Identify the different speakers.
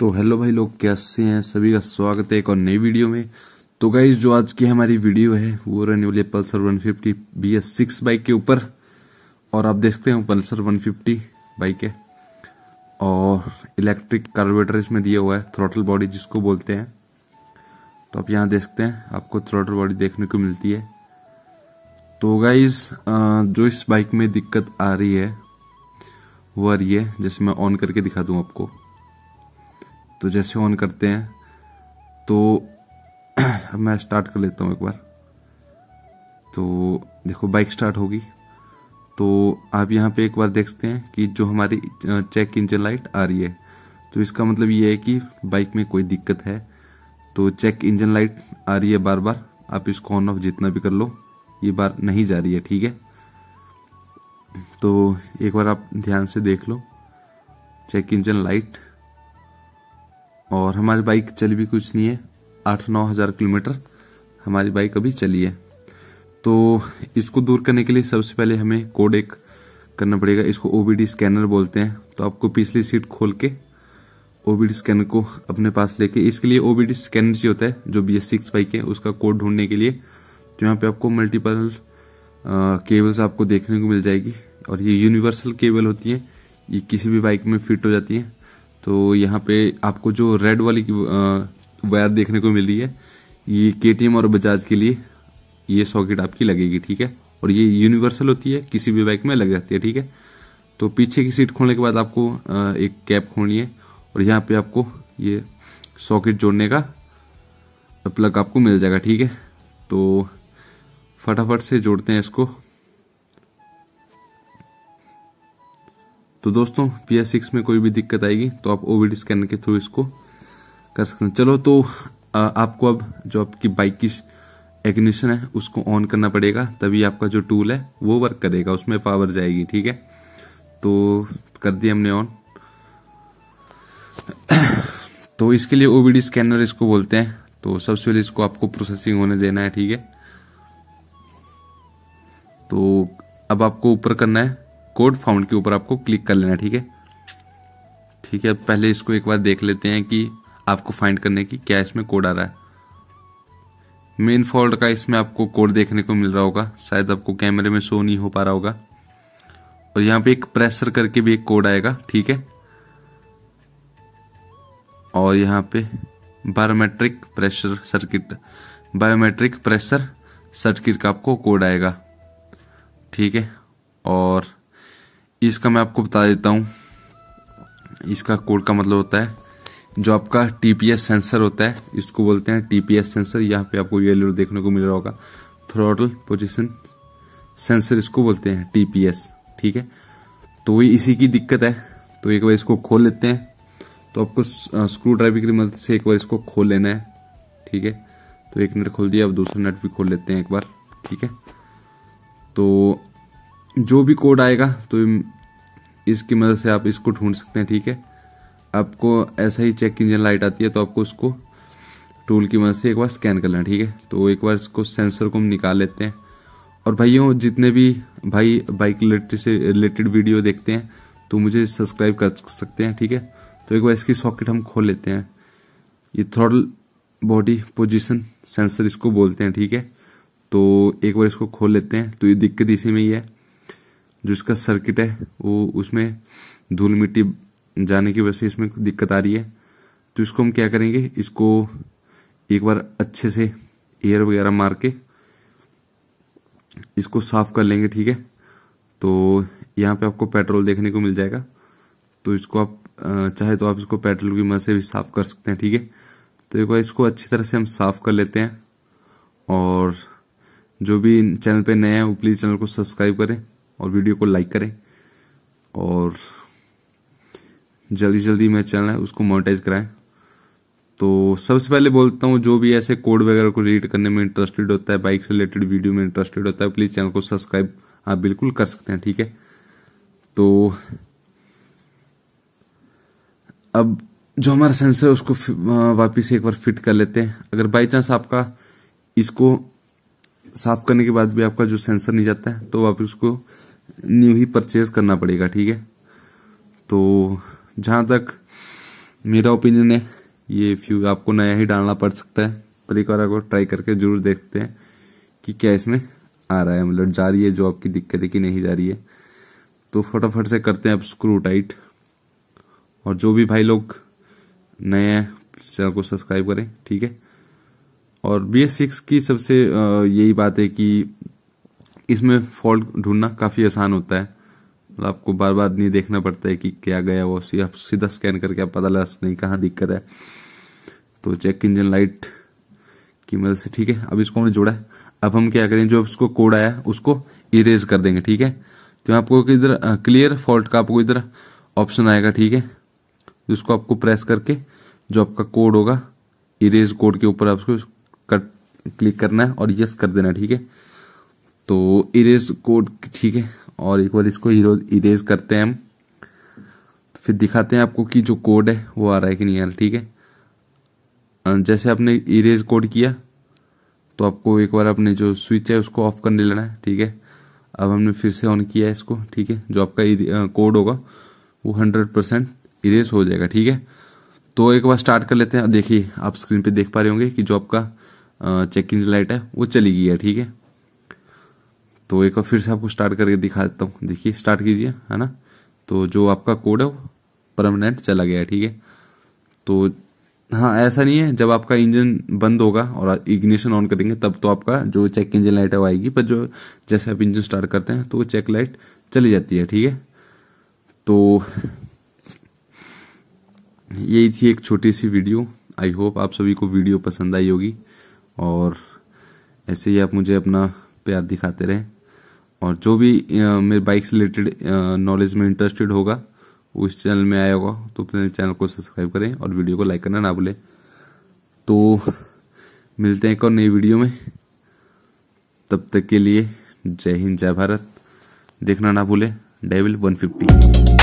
Speaker 1: तो हेलो भाई लोग कैसे हैं सभी का स्वागत है एक और नई वीडियो में तो गाइज जो आज की हमारी वीडियो है वो रहने वाली है Pulsar 150 fifty B S six bike के ऊपर और आप देखते हैं पल्सर 150 बाइक है और इलेक्ट्रिक कार्बोरेटर इसमें दिया हुआ है थ्रोटल बॉडी जिसको बोलते हैं तो आप यहाँ देखते हैं आपको थ्रोटल बॉडी देखने को मिलती है तो गाइज जो इस बाइक में दिक्कत आ रही है वो आ रही है जैसे मैं ऑन करके दिखा दूँ आपको तो जैसे ऑन करते हैं तो अब मैं स्टार्ट कर लेता हूँ एक बार तो देखो बाइक स्टार्ट होगी तो आप यहाँ पे एक बार देखते हैं कि जो हमारी चेक इंजन लाइट आ रही है तो इसका मतलब ये है कि बाइक में कोई दिक्कत है तो चेक इंजन लाइट आ रही है बार बार आप इसको ऑन ऑफ जितना भी कर लो ये बार नहीं जा रही है ठीक है तो एक बार आप ध्यान से देख लो चेक इंजन लाइट और हमारी बाइक चली भी कुछ नहीं है आठ नौ हज़ार किलोमीटर हमारी बाइक अभी चली है तो इसको दूर करने के लिए सबसे पहले हमें कोड एक करना पड़ेगा इसको ओ स्कैनर बोलते हैं तो आपको पिछली सीट खोल के ओ स्कैनर को अपने पास लेके इसके लिए ओ स्कैनर जो होता है जो बी एस सिक्स बाइक है उसका कोड ढूंढने के लिए तो यहाँ पे आपको मल्टीपल केबल्स आपको देखने को मिल जाएगी और ये यूनिवर्सल केबल होती है ये किसी भी बाइक में फिट हो जाती है तो यहाँ पे आपको जो रेड वाली वायर देखने को मिल रही है ये के और बजाज के लिए ये सॉकेट आपकी लगेगी ठीक है और ये यूनिवर्सल होती है किसी भी बाइक में लग जाती है ठीक है तो पीछे की सीट खोलने के बाद आपको एक कैप खोलनी है और यहाँ पे आपको ये सॉकेट जोड़ने का प्लग आपको मिल जाएगा ठीक है तो फटाफट से जोड़ते हैं इसको तो दोस्तों पी एस सिक्स में कोई भी दिक्कत आएगी तो आप ओवीडी स्कैनर के थ्रू इसको कर सकते हैं चलो तो आपको अब जो आपकी बाइक की एग्निशन है उसको ऑन करना पड़ेगा तभी आपका जो टूल है वो वर्क करेगा उसमें पावर जाएगी ठीक है तो कर दिया हमने ऑन तो इसके लिए ओबीडी स्कैनर इसको बोलते हैं तो सबसे पहले इसको आपको प्रोसेसिंग होने देना है ठीक है तो अब आपको ऊपर करना है कोड फाउंड के ऊपर आपको क्लिक कर लेना ठीक है ठीक है पहले इसको एक बार देख लेते हैं कि आपको फाइंड करने की क्या इसमें कोड आ रहा है मेन फॉल्ट का इसमें आपको कोड देखने को मिल रहा होगा शायद आपको कैमरे में शो नहीं हो पा रहा होगा और यहाँ पे एक प्रेसर करके भी एक कोड आएगा ठीक है और यहाँ पे biometric pressure circuit biometric pressure circuit का आपको कोड आएगा ठीक है और इसका मैं आपको बता देता हूँ इसका कोड का मतलब होता है जो आपका टी सेंसर होता है इसको बोलते हैं टी सेंसर यहाँ पे आपको ये देखने को मिल रहा होगा थ्रोटल पोजिशन सेंसर इसको बोलते हैं टी ठीक है तो वही इसी की दिक्कत है तो एक बार इसको खोल लेते हैं तो आपको स्क्रू ड्राइविंग की मदद से एक बार इसको खोल लेना है ठीक है तो एक नट खोल दिया अब दूसरा नट भी खोल लेते हैं एक बार ठीक है तो जो भी कोड आएगा तो इसकी मदद से आप इसको ढूंढ सकते हैं ठीक है आपको ऐसा ही चेक इंजन लाइट आती है तो आपको उसको टूल की मदद से एक बार स्कैन करना है ठीक है तो एक बार इसको सेंसर को हम निकाल लेते हैं और भाइयों जितने भी भाई बाइक रिलेटेड से रिलेटेड वीडियो देखते हैं तो मुझे सब्सक्राइब कर सकते हैं ठीक है तो एक बार इसकी सॉकेट हम खोल लेते हैं ये थ्रॉटल बॉडी पोजिशन सेंसर इसको बोलते हैं ठीक है तो एक बार इसको खोल लेते हैं तो ये दिक्कत इसी में ही है जो इसका सर्किट है वो उसमें धूल मिट्टी जाने की वजह से इसमें दिक्कत आ रही है तो इसको हम क्या करेंगे इसको एक बार अच्छे से एयर वगैरह मार के इसको साफ कर लेंगे ठीक है तो यहाँ पे आपको पेट्रोल देखने को मिल जाएगा तो इसको आप चाहे तो आप इसको पेट्रोल की मदद से भी साफ कर सकते हैं ठीक है तो एक बार इसको अच्छी तरह से हम साफ कर लेते हैं और जो भी चैनल पे नए हैं वो प्लीज़ चैनल को सब्सक्राइब करें और वीडियो को लाइक करें और जल्दी जल्दी मेरा चैनल है उसको मोनेटाइज कराएं तो सबसे पहले बोलता हूँ जो भी ऐसे कोड वगैरह को रीड करने में इंटरेस्टेड होता है बाइक से रिलेटेड वीडियो में इंटरेस्टेड होता है प्लीज़ चैनल को सब्सक्राइब आप बिल्कुल कर सकते हैं ठीक है तो अब जो हमारा सेंसर है उसको वापिस एक बार फिट कर लेते हैं अगर बाई चांस आपका इसको साफ करने के बाद भी आपका जो सेंसर नहीं जाता है तो वापस उसको न्यू ही परचेज करना पड़ेगा ठीक है तो जहाँ तक मेरा ओपिनियन है ये फ्यूज आपको नया ही डालना पड़ सकता है पर एक बार आपको ट्राई करके जरूर देखते हैं कि क्या इसमें आ रहा है मतलब जा रही है जो आपकी दिक्कत है कि नहीं जा रही है तो फटाफट से करते हैं आप स्क्रू टाइट और जो भी भाई लोग नए हैं चैनल को सब्सक्राइब करें ठीक है और बी एस सिक्स की सबसे यही बात है कि इसमें फॉल्ट ढूंढना काफ़ी आसान होता है मतलब आपको बार बार नहीं देखना पड़ता है कि क्या गया वो आप सीधा स्कैन करके आप पता लगा नहीं कहाँ दिक्कत है तो चेक इंजन लाइट की मदद से ठीक है अब इसको हमने जोड़ा है अब हम क्या करें जो इसको कोड आया उसको इरेज कर देंगे ठीक है तो आपको इधर क्लियर फॉल्ट का आपको इधर ऑप्शन आएगा ठीक है जिसको आपको प्रेस करके जो आपका कोड होगा इरेज कोड के ऊपर आपको कट क्लिक करना है और यस कर देना ठीक है तो इरेज कोड ठीक है और एक बार इसको हीरो इरेज करते हैं हम तो फिर दिखाते हैं आपको कि जो कोड है वो आ रहा है कि नहीं आ रहा ठीक है जैसे आपने इरेज कोड किया तो आपको एक बार अपने जो स्विच है उसको ऑफ करने लेना है ठीक है अब हमने फिर से ऑन किया है इसको ठीक है जो आपका कोड होगा वो हंड्रेड परसेंट इरेज हो जाएगा ठीक है तो एक बार स्टार्ट कर लेते हैं देखिए आप स्क्रीन पर देख पा रहे होंगे कि जो आपका चेक इंज लाइट है वो चली गई है ठीक है तो एक बार फिर से आपको स्टार्ट करके दिखा देता हूँ देखिए स्टार्ट कीजिए है ना तो जो आपका कोड है वो परमानेंट चला गया ठीक है तो हाँ ऐसा नहीं है जब आपका इंजन बंद होगा और इग्निशन ऑन करेंगे तब तो आपका जो चेक इंजन लाइट है वो आएगी पर जो जैसे आप इंजन स्टार्ट करते हैं तो वो चेक लाइट चली जाती है ठीक है तो यही थी एक छोटी सी वीडियो आई होप आप सभी को वीडियो पसंद आई होगी और ऐसे ही आप मुझे अपना प्यार दिखाते रहें और जो भी मेरे बाइक से रिलेटेड नॉलेज में इंटरेस्टेड होगा वो इस चैनल में आया होगा तो अपने चैनल को सब्सक्राइब करें और वीडियो को लाइक करना ना भूलें तो मिलते हैं एक और नई वीडियो में तब तक के लिए जय हिंद जय भारत देखना ना भूलें डेविल वन फिफ्टी